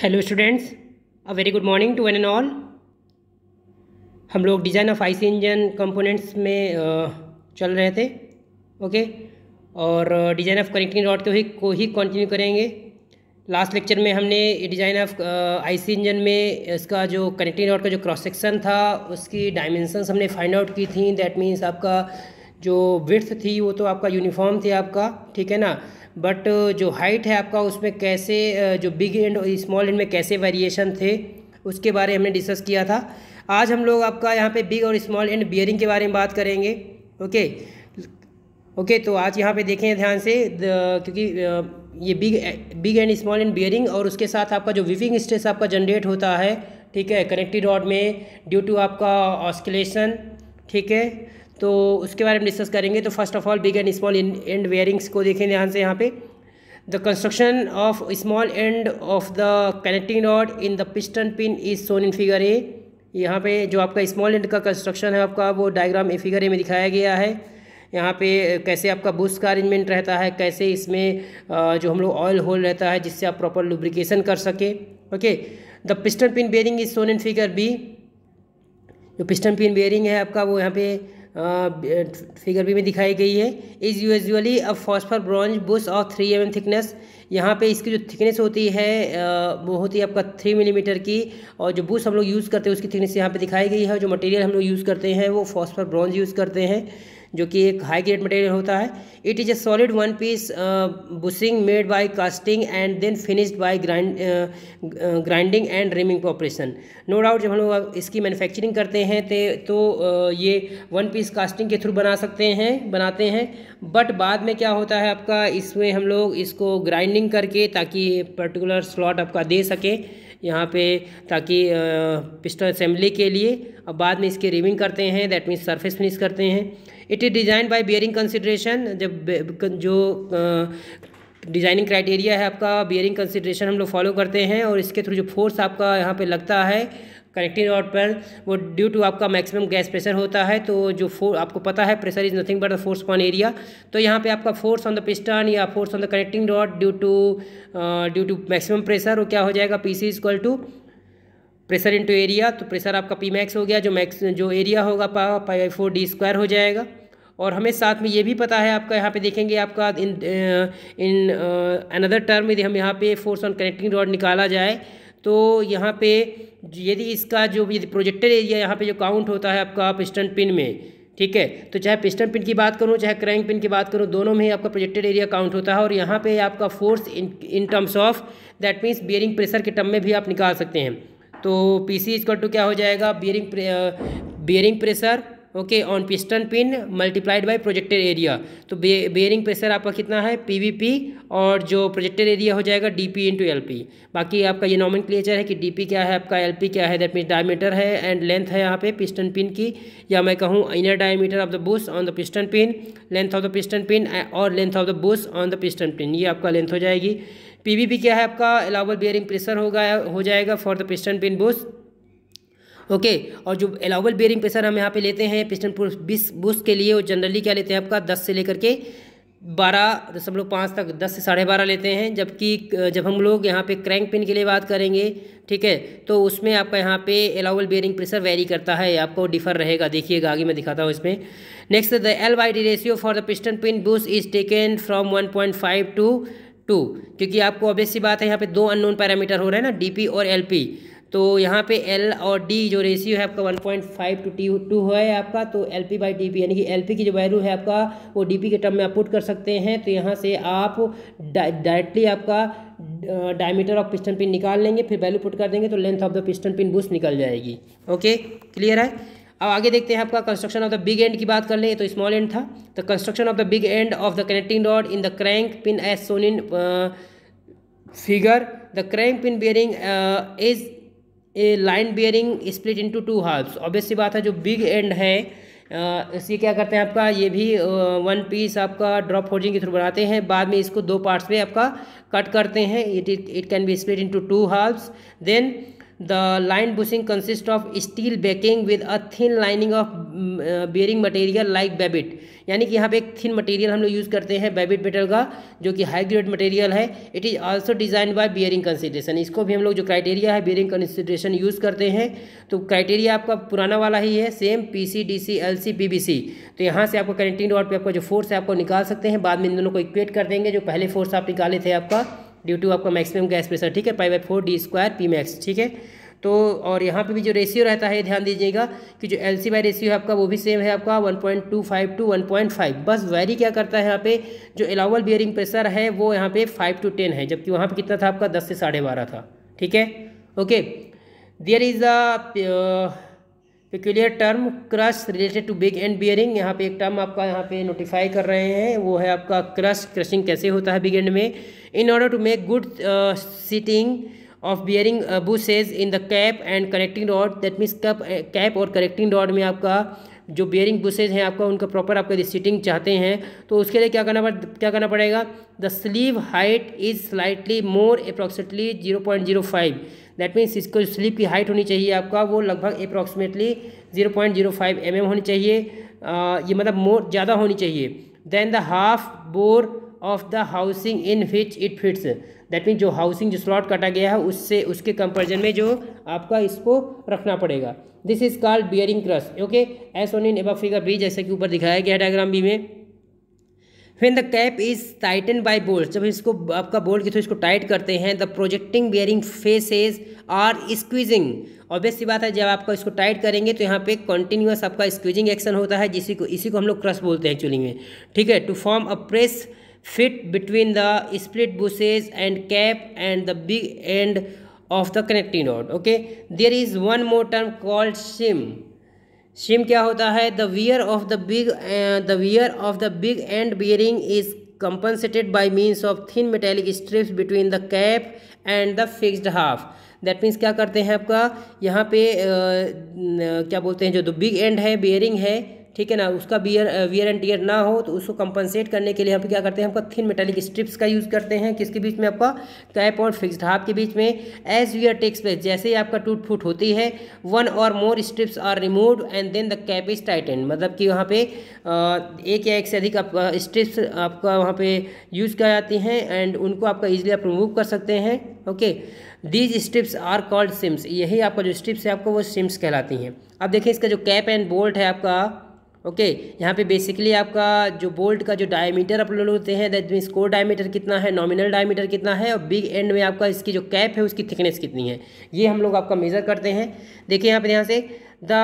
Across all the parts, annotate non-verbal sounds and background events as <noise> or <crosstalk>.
hello students a very good morning to one and all हम लोग design of IC engine components में चल रहे थे ओके और डिज़ाइन ऑफ कनेक्टिंग रॉड को ही को ही कंटिन्यू करेंगे लास्ट लेक्चर में हमने डिज़ाइन ऑफ आईसी इंजन में इसका जो कनेक्टिंग रॉड का जो क्रॉस सेक्शन था उसकी डायमेंशंस हमने फाइंड आउट की थी दैट मीन्स आपका जो विर्थ थी वो तो आपका यूनिफॉर्म थी आपका ठीक है ना बट uh, जो हाइट है आपका उसमें कैसे uh, जो बिग एंड स्मॉल एंड में कैसे वेरिएशन थे उसके बारे में हमने डिस्कस किया था आज हम लोग आपका यहाँ पे बिग और स्मॉल एंड बियरिंग के बारे में बात करेंगे ओके ओके तो आज यहाँ पे देखें ध्यान से क्योंकि uh, ये big big end small end bearing और उसके साथ आपका जो विविंग स्ट्रेस आपका जनरेट होता है ठीक है कनेक्टिड रॉड में ड्यू टू आपका ऑस्किलेशन ठीक है तो उसके बारे में डिस्कस करेंगे तो first of all big end small end bearings को देखें ध्यान से यहाँ पे the construction of small end of the connecting rod in the piston pin is shown in figure A यहाँ पे जो आपका स्मॉल एंड का कंस्ट्रक्शन है आपका वो डायग्राम ए फिगर ए में दिखाया गया है यहाँ पे कैसे आपका बुश का अरेंजमेंट रहता है कैसे इसमें जो हम लोग ऑयल होल रहता है जिससे आप प्रॉपर लुब्रिकेशन कर सके okay the piston pin bearing is shown in figure B जो पिस्टन पिन बेयरिंग है आपका वो यहाँ पे फिगर भी में दिखाई गई है is usually a phosphor bronze bush of three M thickness यहाँ पे इसकी जो थिकनेस होती है वो होती है आपका थ्री मिलीमीटर mm की और जो बुश हम लोग यूज़ करते हैं उसकी थिकनेस यहाँ पे दिखाई गई है जो मटेरियल हम लोग यूज़ करते हैं वो फॉस्फर ब्रॉन्ज यूज़ करते हैं जो कि एक हाई ग्रेड मटेरियल होता है it is a solid one piece bushing made by casting and then finished by grind grinding and reaming operation no doubt जब हम लोग इसकी मैन्युफैक्चरिंग करते हैं तो uh, ये वन पीस कास्टिंग के थ्रू बना सकते हैं बनाते हैं बट बाद में क्या होता है आपका इसमें हम लोग इसको ग्राइंडिंग करके ताकि पर्टिकुलर स्लॉट आपका दे सके यहाँ पे ताकि पिस्टल uh, असेंबली के लिए अब बाद में इसकी रिविंग करते हैं दैट मीन्स सरफेस फिनिश करते हैं it is design by bearing consideration जब जो डिजाइनिंग क्राइटेरिया है आपका बियरिंग कंसिड्रेशन हम लोग फॉलो करते हैं और इसके थ्रू जो फोर्स आपका यहाँ पे लगता है कनेक्टिंग रॉड पर वो ड्यू टू आपका मैक्सिमम गैस प्रेशर होता है तो जो फोर आपको पता है pressure is nothing but the force on area तो यहाँ पे आपका फोर्स ऑन द पिस्टन या force on the connecting rod due to due to maximum pressure वो क्या हो जाएगा P C equal to pressure to area तो प्रेशर आपका पी मैक्स हो गया जो मैक्स जो एरिया होगा पाई फोर डी स्क्वायर हो जाएगा और हमें साथ में ये भी पता है आपका यहाँ पे देखेंगे आपका इन इन अनदर टर्म यदि हम यहाँ पे फोर्स ऑन कनेक्टिंग रॉड निकाला जाए तो यहाँ पे यदि इसका जो यदि प्रोजेक्टर एरिया यहाँ पे जो काउंट होता है आपका पिस्टन पिन में ठीक है तो चाहे पिस्टन पिन की बात करूँ चाहे क्रैंक पिन की बात करूँ दोनों में ही आपका प्रोजेक्टेड एरिया काउंट होता है और यहाँ पर आपका force in in terms of that means bearing pressure के टर्म में भी आप निकाल सकते हैं तो पी सी इसका टू क्या हो जाएगा bearing bearing pressure okay on piston pin multiplied by projected area तो बे, बेयरिंग प्रेशर आपका कितना है पीवीपी और जो प्रोजेक्टेड एरिया हो जाएगा D P L P L P बाकी आपका ये नॉमन क्लियचर है कि डी पी क्या है आपका एल पी क्या है दैट मीन डायमीटर है एंड लेंथ है यहाँ पे पिस्टन पिन की या मैं कहूँ inner diameter of the bush on the piston pin length of the piston pin और length of the bush on the piston pin ये आपका लेंथ हो जाएगी पीवीपी क्या है आपका अलावल बेयरिंग प्रेशर होगा हो जाएगा for the piston pin bush okay और जो अलाउबल बेयरिंग प्रेशर हम यहाँ पे लेते हैं पिस्टन बीस बुश के लिए वो जनरली क्या लेते हैं आपका दस से लेकर के बारह दशमलव पाँच तक दस से साढ़े बारह लेते हैं जबकि जब हम लोग यहाँ पे क्रैंक पिन के लिए बात करेंगे ठीक है तो उसमें आपका यहाँ पे अलाउबल बेयरिंग प्रेशर वेरी करता है आपको डिफर रहेगा देखिएगा आगे मैं दिखाता हूँ इसमें next the L by D ratio for the piston pin bush is taken from one point five to two क्योंकि आपको ऑब्वियस सी बात है यहाँ पे दो अननोन पैरामीटर हो रहे हैं ना डी पी और एल पी तो यहाँ पे एल और डी जो रेशियो है आपका 1.5 टू टी टू है आपका तो L P by D P यानी कि एल पी की जो वैल्यू है आपका वो डी पी के टर्म में आप पुट कर सकते हैं तो यहाँ से आप डायरेक्टली आपका डायमीटर ऑफ पिस्टन पिन निकाल लेंगे फिर वैल्यू पुट कर देंगे तो length of the piston pin bush निकल जाएगी ओके क्लियर है अब आगे देखते हैं आपका construction of the big end की बात कर लें तो स्मॉल एंड था तो construction of the big end of the connecting rod in the crank pin as shown in figure the crank pin bearing is a line bearing split into two halves obvious सी बात है जो big end है ये क्या करते हैं आपका ये भी वन पीस आपका ड्रॉप फोर्जिंग के थ्रू बनाते हैं बाद में इसको दो पार्ट्स में आपका कट करते हैं it it can be split into two halves then the line bushing consist of steel backing with a thin lining of bearing material like babbitt यानी कि यहाँ पे एक थिन मटेरियल हम लोग यूज़ करते हैं बेबिट मेटल का जो कि हाई ग्रेड मटेरियल है it is also design by bearing consideration इसको भी हम लोग जो क्राइटेरिया है बियरिंग कंसिड्रेशन यूज़ करते हैं तो क्राइटेरिया आपका पुराना वाला ही है same P C D C L C B B C तो यहाँ से आपको कनेक्टिंग रॉड पर आपका जो फोर्स है आपको निकाल सकते हैं बाद में इन दोनों को इक्वेट कर देंगे जो पहले फोर्स आप निकाले थे आपका ड्यू टू आपका मैक्सिमम गैस प्रेशर ठीक है pi by four D square P max ठीक है तो और यहाँ पे भी जो रेशियो रहता है ध्यान दीजिएगा कि जो एल सी बाई रेशियो है आपका वो भी सेम है आपका 1.25 टू 1.5 बस वेरी क्या करता है यहाँ पे जो एलावल बियरिंग प्रेशर है वो यहाँ पे 5 टू 10 है जबकि वहाँ पे कितना था आपका 10 से साढ़े बारह था ठीक है okay there is a peculiar term crush related to big end bearing यहाँ पे एक टर्म आपका यहाँ पे नोटिफाई कर रहे हैं वो है आपका क्रस क्रशिंग कैसे होता है बिग एंड में in order to make good seating of bearing bushes in the cap and connecting rod that means cap और कनेक्टिंग रॉड में आपका जो बेयरिंग बुसेज हैं आपका उनका प्रॉपर आपका यदि सीटिंग चाहते हैं तो उसके लिए क्या करना क्या करना पड़ेगा the sleeve height is slightly more approximately zero point zero five that means इसको स्लीव की हाइट होनी चाहिए आपका वो लगभग approximately zero point zero five M M होनी चाहिए आ, ये मतलब मोर ज़्यादा होनी चाहिए then the half bore of the housing in which it fits that mean जो हाउसिंग जो स्लॉट काटा गया है उससे उसके कंपेरिजन में जो आपका इसको रखना पड़ेगा this is called bearing crush okay as shown in a figure B जैसे कि ऊपर दिखाया गया डायग्राम बी में when the cap is tighten by bolt जब इसको आपका बोल्ट के थ्रू इसको टाइट करते हैं the projecting bearing faces are squeezing obvious सी बात है जब आपका इसको टाइट करेंगे तो यहाँ पे कंटिन्यूस आपका स्क्वीजिंग एक्शन होता है जिसी को इसी को हम लोग क्रस बोलते हैं एक्चुअली में ठीक है to form a press fit between the split bushes and cap and the big end of the connecting rod okay there is one more term called shim shim क्या होता है the wear of the big uh, the wear of the big end bearing is compensated by means of thin metallic strips between the cap and the fixed half that means क्या करते हैं आपका यहाँ पे आ, uh, क्या बोलते हैं जो द बिग एंड है बियरिंग है ठीक है ना उसका बियर वियर एंड टीयर ना हो तो उसको कंपनसेट करने के लिए हम क्या करते हैं आपका थिन मेटालिक स्ट्रिप्स का यूज़ करते हैं किसके बीच में आपका कैप और फिक्सड हाफ के बीच में एज वियर टेक्स पे जैसे ही आपका टूट फूट होती है वन और more strips are remove and then the cap is tighten मतलब कि वहाँ पर एक या एक से अधिक आपका स्ट्रिप्स आपका वहाँ पर यूज़ कर जाती हैं एंड उनको आपका इजिली आप रिमूव कर सकते हैं okay these strips are called shims यही आपका जो स्ट्रिप्स है आपको वो सिम्स कहलाती हैं अब देखिए इसका जो कैप एंड बोल्ट है आपका ओके यहाँ पे बेसिकली आपका जो बोल्ट का जो डायमीटर आप लोग होते हैं दैट मीन्स कोर डायमीटर कितना है नॉमिनल डायमीटर कितना है और बिग एंड में आपका इसकी जो कैप है उसकी थिकनेस कितनी है ये हम लोग आपका मेज़र करते हैं देखिए यहाँ पे यहाँ से the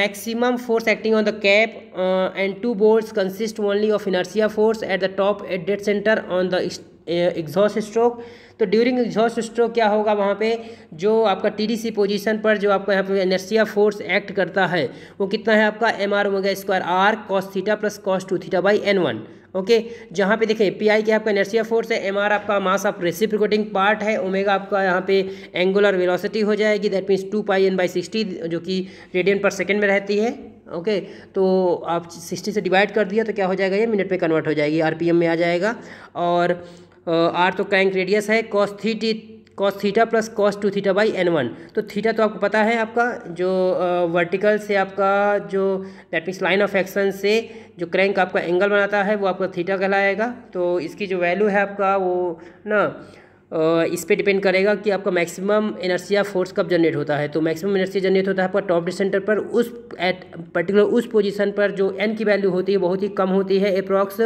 maximum force acting on the cap and two bolt consist only of inertia force at the top at dead centre on the exhaust stroke तो ड्यूरिंग एग्जॉस्ट स्ट्रोक क्या होगा वहाँ पे जो आपका टीडीसी पोजीशन पर जो आपका यहाँ पे एनर्सिया फोर्स एक्ट करता है वो कितना है आपका M R omega square R cos theta plus cos two theta by N one okay जहाँ पे देखें पी आई क्या आपका एनर्सिया फोर्स है एम आर आपका मास ऑफ रेसिप्रिकोटिंग पार्ट है ओमेगा आपका यहाँ पे एंगुलर वेलोसिटी हो जाएगी that means two pi N by sixty जो कि रेडियन पर सेकेंड में रहती है ओके okay, तो आप सिक्सटी से डिवाइड कर दिया तो क्या हो जाएगा ये मिनट पे कन्वर्ट हो जाएगी आरपीएम में आ जाएगा और आर तो क्रैंक रेडियस है cos theta cos theta plus cos two theta by N one तो थीटा तो आपको पता है आपका जो वर्टिकल से आपका जो that means line of action से जो क्रैंक आपका एंगल बनाता है वो आपका थीटा कहलाएगा तो इसकी जो वैल्यू है आपका वो ना इस पर डिपेंड करेगा कि आपका मैक्सिमम एनर्सिया फोर्स कब जनरेट होता है तो मैक्सिमम एनर्सिया जनरेट होता है आपका टॉप डिड सेंटर पर उस एट पर्टिकुलर उस पोजीशन पर जो एन की वैल्यू होती है बहुत ही कम होती है approx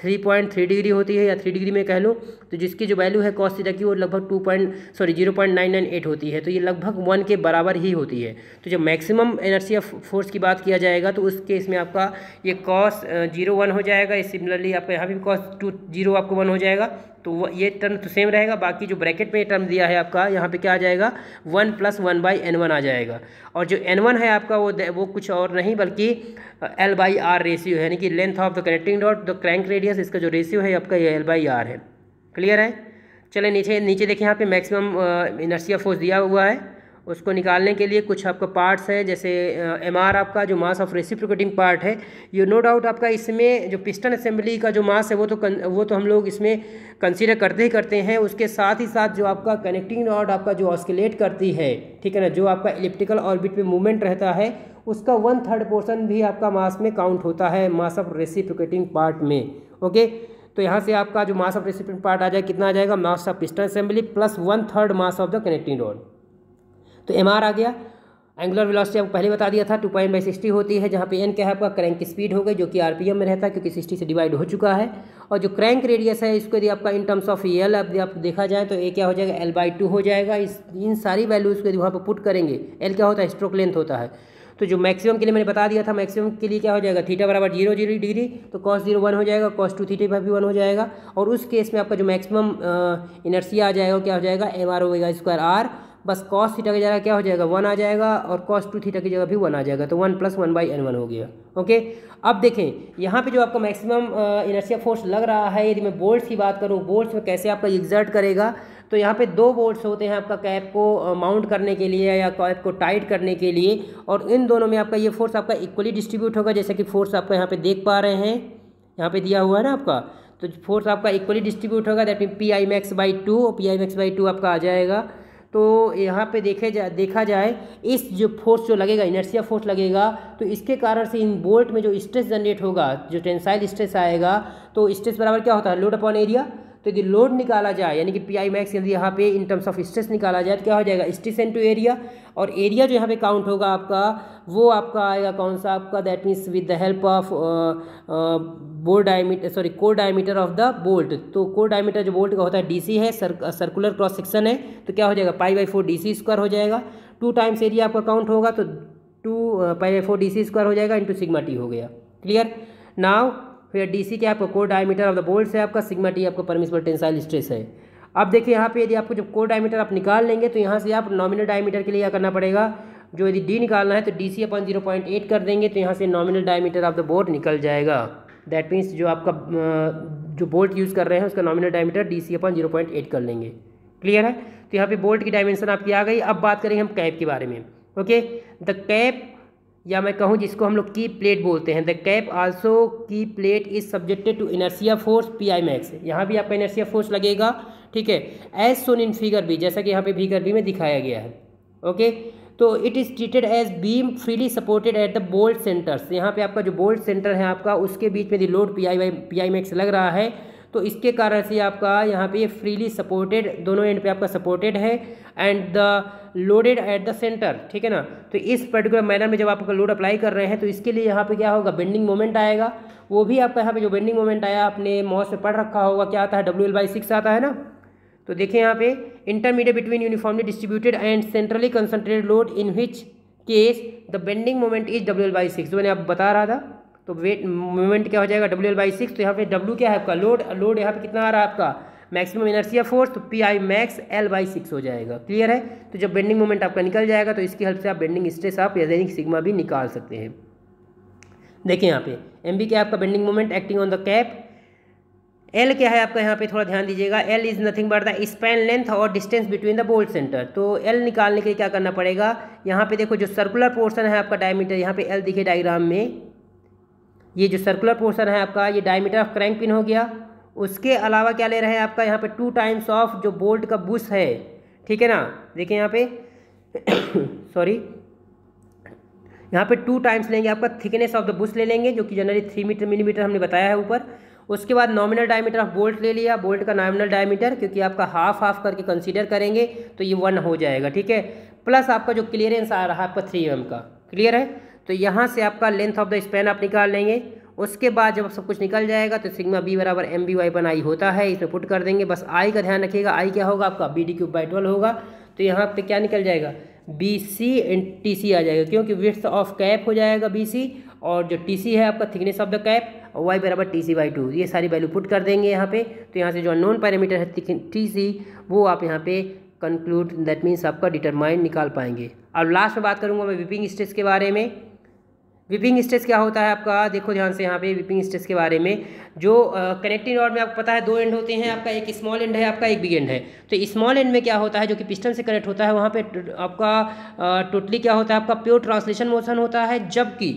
three point three degree होती है या थ्री डिग्री में कह लो तो जिसकी जो वैल्यू है कॉस थीटा की वो लगभग two point sorry zero point nine nine eight होती है तो ये लगभग वन के बराबर ही होती है तो जब मैक्सिमम एनर्जी ऑफ फोर्स की बात किया जाएगा तो उस केस में आपका ये कॉस जीरो वन हो जाएगा सिमिलरली आपका यहाँ भी कॉस टू जीरो आपको वन हो जाएगा तो ये टर्म तो सेम रहेगा बाकी जो ब्रैकेट में टर्म दिया है आपका यहाँ पे क्या आ जाएगा one plus one by N one आ जाएगा और जो एन वन है आपका वो वो कुछ और नहीं बल्कि एल बाई आर रेशियो यानी कि length of the connecting dot the crank radio radius इसका जो रेशियो है आपका ये एल बाई आर है क्लियर है चले नीचे नीचे देखिए यहाँ पे मैक्सिमम इनर्सिया फोर्स दिया हुआ है उसको निकालने के लिए कुछ आपका पार्ट्स है जैसे एम आर आपका जो मास ऑफ रेसिप्रोकेटिंग पार्ट है ये नो डाउट आपका इसमें जो पिस्टन असेंबली का जो मास है वो तो वो तो हम लोग इसमें कंसीडर करते ही करते हैं उसके साथ ही साथ जो आपका कनेक्टिंग रॉड आपका जो ऑस्किलेट करती है ठीक है ना जो आपका इलिप्टिकल ऑर्बिट में मूवमेंट रहता है उसका वन थर्ड पोर्सन भी आपका मास में काउंट होता है मास ऑफ रेसिप्रोकेटिंग पार्ट में ओके तो यहाँ से आपका जो मास ऑफ रेसिपिएंट पार्ट आ जाए कितना आ जाएगा mass of piston assembly plus one third mass of the connecting rod तो एम आ गया एंगुलर वेलोसिटी आपको पहले बता दिया था टू पॉइंट बाई सिक्सटी होती है जहाँ पे एन क्या है आपका क्रैंक स्पीड हो गई जो कि आरपीएम में रहता है क्योंकि सिक्सटी से डिवाइड हो चुका है और जो क्रैंक रेडियस है इसको यदि आपका इन टर्म्स ऑफ एल अब आप देखा जाए तो ए क्या हो जाएगा एल बाई टू हो जाएगा इस इन सारी वैल्यूज़ को यदि वहाँ पर पुट करेंगे एल क्या होता है स्ट्रोक लेंथ होता है तो जो मैक्सिमम के लिए मैंने बता दिया था मैक्सिमम के लिए क्या हो जाएगा थीटा बराबर जीरो जीरो डिग्री तो कॉस जीरो वन हो जाएगा कॉस टू थीटे पर भी वन हो जाएगा और उस केस में आपका जो मैक्सिमम इनर्सिया आ जाएगा क्या हो जाएगा M R omega square R बस कॉस थीटा की जगह क्या हो जाएगा वन आ जाएगा और कॉस टू थीटा की जगह भी वन आ जाएगा तो one plus one by N one हो गया ओके अब देखें यहाँ पे जो आपका मैक्सिमम इनर्शिया फोर्स लग रहा है यदि मैं बोल्ट्स की बात करूँ बोल्ट्स में कैसे आपका एग्जर्ट करेगा तो यहाँ पे दो बोल्ट्स होते हैं आपका कैप को माउंट करने के लिए या कैप को टाइट करने के लिए और इन दोनों में आपका ये फोर्स आपका इक्वली डिस्ट्रीब्यूट होगा जैसा कि फोर्स आपका यहाँ पे देख पा रहे हैं यहाँ पे दिया हुआ है ना आपका तो फोर्स आपका इक्वली डिस्ट्रीब्यूट होगा that mean P I max by two और P I max by two आपका आ जाएगा तो यहाँ पे देखे जा देखा जाए इस जो फोर्स जो लगेगा इनर्सिया फोर्स लगेगा तो इसके कारण से इन बोल्ट में जो स्ट्रेस जनरेट होगा जो टेंसाइल स्ट्रेस आएगा तो स्ट्रेस बराबर क्या होता है लोड अपॉन एरिया तो यदि लोड निकाला जाए यानी कि पी आई मैक्स यदि यहाँ पे इन टर्म्स ऑफ स्ट्रेस निकाला जाए तो क्या हो जाएगा स्ट्रेस इन टू एरिया और एरिया जो यहाँ पे काउंट होगा आपका वो आपका आएगा कौन सा आपका that means with the help of bore diameter sorry core diameter of the bolt तो कोर डायमीटर जो बोल्ट का होता है सी है सर्कुलर क्रॉस सेक्शन है तो क्या हो जाएगा pi by four D square हो जाएगा टू टाइम्स एरिया आपका काउंट होगा तो two pi by four D square हो जाएगा इंटू सिग्मा टी हो गया क्लियर नाव फिर डी सी क्या आपका core diameter of the bolt है आपका सिग्मा टी आपका परमिशबल टेंसाइल स्ट्रेस है अब देखिए यहाँ पे यदि आपको जब कोर डायमीटर आप निकाल लेंगे तो यहाँ से आप नॉमिनल डायमीटर के लिए क्या करना पड़ेगा जो यदि डी निकालना है तो डी सी अपन जीरो पॉइंट एट कर देंगे तो यहाँ से nominal diameter of the bolt निकल जाएगा दैट मीन्स जो आपका जो बोल्ट यूज़ कर रहे हैं उसका नॉमिनल डायमीटर डी सी अपन जीरो पॉइंट एट कर लेंगे क्लियर है तो यहाँ पे बोल्ट की डायमेंशन आपकी आ गई अब बात करेंगे हम कैप के बारे में ओके द कैप या मैं कहूँ जिसको हम लोग की प्लेट बोलते हैं द कैप आल्सो की plate is subjected to inertia force P I max यहाँ भी आपका इनर्सिया फोर्स लगेगा ठीक है as shown in figure B जैसा कि यहाँ पे फिगर बी में दिखाया गया है ओके तो it is treated as beam freely supported at the bolt centres यहाँ पे आपका जो बोल्ट सेंटर है आपका उसके बीच में the load P I Y P I max लग रहा है तो इसके कारण से आपका यहाँ पे फ्रीली सपोर्टेड दोनों एंड पे आपका सपोर्टेड है and the loaded at the centre ठीक है ना तो इस पर्टिकुलर मैनर में जब आपका लोड अप्लाई कर रहे हैं तो इसके लिए यहाँ पे क्या होगा बेंडिंग मोमेंट आएगा वो भी आपका यहाँ पे जो बेंडिंग मोमेंट आया आपने मॉस में पढ़ रखा होगा क्या आता है डब्ल्यू एल बाई सिक्स आता है ना तो देखिए यहाँ पे intermediate between uniformly distributed and centrally concentrated load in which case the bending moment is W L by six जो मैंने आप बता रहा था तो वेट मोमेंट क्या हो जाएगा डब्ल्यू एल बाई सिक्स तो यहाँ पे डब्ल्यू क्या है आपका लोड लोड यहाँ पे कितना आ रहा है आपका मैक्सिमम इनर्सिया फोर्स तो P I max L by six हो जाएगा क्लियर है तो जब बेंडिंग मोमेंट आपका निकल जाएगा तो इसकी हेल्प से आप बेंडिंग स्ट्रेस आप या दैनिक सिग्मा भी निकाल सकते हैं देखिए यहाँ पे एम बी क्या आपका bending moment acting on the cap L क्या है आपका यहाँ पे थोड़ा ध्यान दीजिएगा L is nothing but the span length और distance between the bolt centre तो एल निकालने के लिए क्या करना पड़ेगा यहाँ पे देखो जो सर्कुलर पोर्शन है आपका डायमीटर यहाँ पे एल दिखे डायग्राम में ये जो सर्कुलर पोर्शन है आपका ये डायमीटर ऑफ क्रैंक पिन हो गया उसके अलावा क्या ले रहे हैं आपका यहाँ पे टू टाइम्स ऑफ जो बोल्ट का बुश है ठीक है ना देखिए यहाँ पे सॉरी <coughs> यहाँ पे टू टाइम्स लेंगे आपका थिकनेस ऑफ द बुश ले लेंगे जो कि जनरली थ्री मीटर मिलीमीटर हमने बताया है ऊपर उसके बाद नॉमिनल डायमीटर ऑफ बोल्ट ले लिया बोल्ट का नॉमिनल डायमीटर क्योंकि आपका हाफ हाफ करके कंसीडर करेंगे तो ये वन हो जाएगा ठीक है प्लस आपका जो क्लियरेंस आ रहा है आपका थ्री एम का क्लियर है तो यहाँ से आपका लेंथ ऑफ द स्पैन आप निकाल लेंगे उसके बाद जब सब कुछ निकल जाएगा तो सिग्मा बी बराबर एम बी वाई बन आई होता है इसमें पुट कर देंगे बस आई का ध्यान रखिएगा आई क्या होगा आपका B D cube by twelve होगा तो यहाँ पे क्या निकल जाएगा B C and T C आ जाएगा क्योंकि विथ ऑफ कैप हो जाएगा बी सी और जो टी सी है आपका थिकनेस ऑफ द कैप और वाई बराबर टी सी बाई टू ये सारी वैल्यू पुट कर देंगे यहाँ पे तो यहाँ से जो नॉन पैरामीटर है टी सी वो आप यहाँ पे कंक्लूड दैट मीन्स आपका डिटरमाइन निकाल पाएंगे अब लास्ट में बात करूँगा मैं विपिंग स्टेज के बारे में विपिंग स्ट्रेस क्या होता है आपका देखो ध्यान से यहाँ पे विपिंग स्ट्रेस के बारे में जो कनेक्टिंग रॉड में आपको पता है दो एंड होते हैं आपका एक स्मॉल एंड है आपका एक बिग एंड है तो स्मॉल एंड में क्या होता है जो कि पिस्टन से कनेक्ट होता है वहाँ पर आपका टोटली क्या होता है आपका प्योर ट्रांसलेशन मोशन होता है जबकि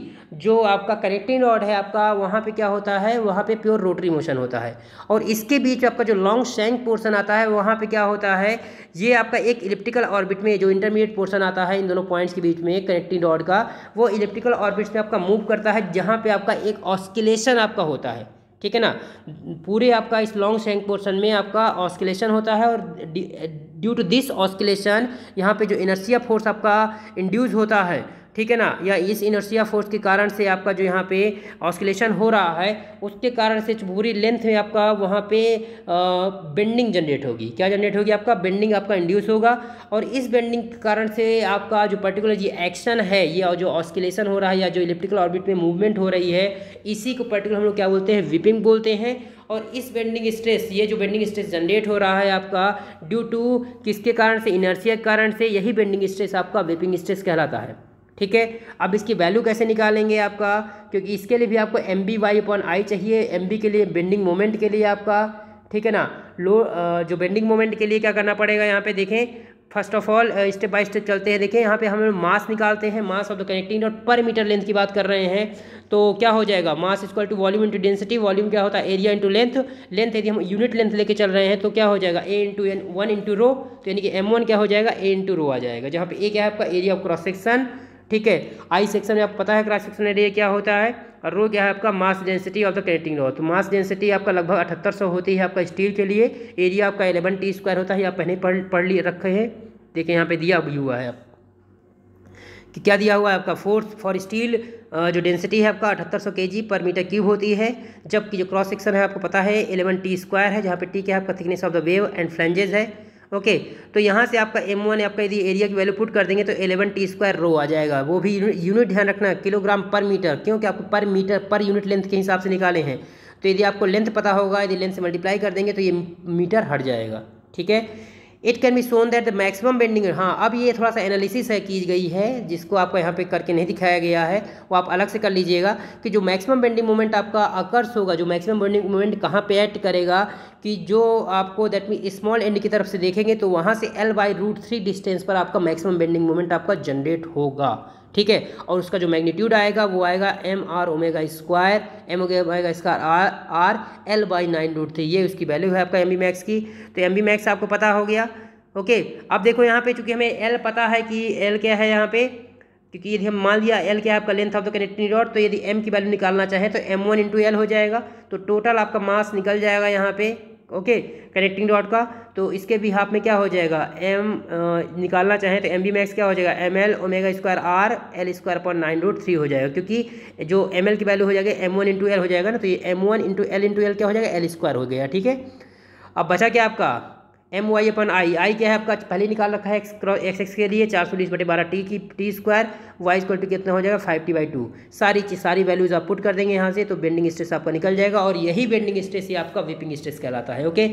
जो आपका कनेक्टिंग रॉड है आपका वहाँ पे क्या होता है वहाँ पे प्योर रोटरी मोशन होता है और इसके बीच आपका जो लॉन्ग शैंक पोर्शन आता है वहाँ पे क्या होता है ये आपका एक इलेक्ट्रिकल ऑर्बिट में जो इंटरमीडिएट पोर्शन आता है इन दोनों पॉइंट्स के बीच में कनेक्टिंग रॉड का वो इलेक्ट्रिकल ऑर्बिट्स में आपका मूव करता है जहाँ पर आपका एक ऑस्किलेशन आपका होता है ठीक है ना पूरे आपका इस लॉन्ग शैंक पोर्शन में आपका ऑस्किलेशन होता है और ड्यू टू दिस ऑस्किलेशन यहाँ पे जो इनर्सिया फोर्स आपका इंड्यूज होता है ठीक है ना या इस इनर्सिया फोर्स के कारण से आपका जो यहाँ पे ऑस्किलेशन हो रहा है उसके कारण से पूरी लेंथ में आपका वहाँ पे बेंडिंग जनरेट होगी क्या जनरेट होगी आपका बेंडिंग आपका इंड्यूस होगा और इस बेंडिंग के कारण से आपका जो पर्टिकुलर ये एक्शन है ये जो ऑस्किलेशन हो रहा है या जो इलेक्ट्रिकल ऑर्बिट में मूवमेंट हो रही है इसी को पर्टिकुलर हम लोग क्या बोलते हैं विपिंग बोलते हैं और इस बेंडिंग स्ट्रेस ये जो बेंडिंग स्ट्रेस जनरेट हो रहा है आपका ड्यू टू किसके कारण से इनर्सिया के कारण से यही बेंडिंग स्ट्रेस आपका वेपिंग स्ट्रेस कहलाता है ठीक है अब इसकी वैल्यू कैसे निकालेंगे आपका क्योंकि इसके लिए भी आपको M B Y upon I चाहिए एम बी के लिए बेंडिंग मोमेंट के लिए आपका ठीक है ना लो जो बेंडिंग मोमेंट के लिए क्या करना पड़ेगा यहाँ पे देखें first of all step by step चलते हैं देखें यहाँ पे हम मास निकालते हैं mass of the connecting rod per metre length की बात कर रहे हैं तो क्या हो जाएगा mass equal to volume into density volume क्या होता है एरिया इंटू लेंथ लेंथ यदि हम यूनिट लेंथ लेके चल रहे हैं तो क्या हो जाएगा A into N one into rho तो यानी कि एम वन क्या हो जाएगा ए इंटू रो आ जाएगा जहाँ पे ए क्या है आपका एरिया ऑफ क्रॉस सेक्शन ठीक है आई सेक्शन में आपको पता है क्रॉस सेक्शन एरिया क्या होता है और रो क्या है आपका mass density of the connecting rod तो मास डेंसिटी आपका लगभग अठहत्तर सौ होती है आपका स्टील के लिए एरिया आपका एलेवन टी स्क्वायर होता है आप पहले पढ़ पढ़ लिए रखे हैं देखिए यहाँ पे दिया भी हुआ है आप कि क्या दिया हुआ है आपका फोर्स फॉर स्टील जो डेंसिटी है आपका अठहत्तर सौ के जी पर मीटर क्यूब होती है जबकि जो क्रॉस सेक्शन है आपको पता है एलेवन टी स्क्वायर है जहाँ पे टी क्या है आपका thickness of the web and flanges है ओके तो यहाँ से आपका एम वन आपका यदि एरिया की वैल्यू पुट कर देंगे तो एलेवन टी स्क्वायर रो आ जाएगा वो भी यूनिट ध्यान रखना किलोग्राम पर मीटर क्योंकि आपको पर मीटर पर यूनिट लेंथ के हिसाब से निकाले हैं तो यदि आपको लेंथ पता होगा यदि लेंथ से मल्टीप्लाई कर देंगे तो ये मीटर हट जाएगा ठीक है it can be shown that the maximum bending हाँ अब ये थोड़ा सा एनालिसिस है की गई है जिसको आपको यहाँ पे करके नहीं दिखाया गया है वो आप अलग से कर लीजिएगा कि जो मैक्सिमम बेंडिंग मोमेंट आपका अकर्स होगा जो मैक्सिमम बेंडिंग मोमेंट कहाँ पे एक्ट करेगा कि जो आपको दैट मीन स्मॉल एंड की तरफ से देखेंगे तो वहाँ से L by root three distance पर आपका मैक्सिमम बेंडिंग मोमेंट आपका जनरेट होगा ठीक है और उसका जो मैग्नीट्यूड आएगा वो आएगा M R omega square M omega square R R L by nine root three ये उसकी वैल्यू है आपका एम बी मैक्स की तो एम बी मैक्स आपको पता हो गया ओके अब देखो यहाँ पे चूंकि हमें एल पता है कि एल क्या है यहाँ पे क्योंकि यदि हम मान लिया एल क्या आपका length of the connecting rod तो यदि एम की वैल्यू निकालना चाहें तो एम वन इंटू एल हो जाएगा तो टोटल आपका मास निकल जाएगा यहाँ पे ओके कनेक्टिंग डॉट का तो इसके भी हाफ में क्या हो जाएगा एम निकालना चाहें तो एम बी मैक्स क्या हो जाएगा M L omega square R L square point nine root three हो जाएगा क्योंकि जो एम एल की वैल्यू हो जाएगी एम वन इंटू एल हो जाएगा ना तो ये M one into L into L क्या हो जाएगा एल स्क्वायर हो गया ठीक है अब बचा क्या आपका एम वाई अपन आई आई क्या है आपका पहले निकाल रखा है एक्स क्रॉस एक्स एक्स के लिए चार सौ बीस बटे बारह टी की T square Y square two कितना हो जाएगा फाइव टी बाई टू सारी चीज सारी वैल्यूज़ आप पुट कर देंगे यहाँ से तो बेंडिंग स्ट्रेस आपका निकल जाएगा और यही बेंडिंग स्ट्रेस ही आपका विपिंग स्ट्रेस कहलाता है okay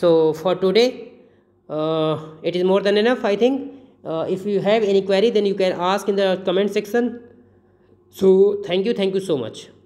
so for today it is more than enough I think if you have any query then you can ask in the comment section so thank you thank you so much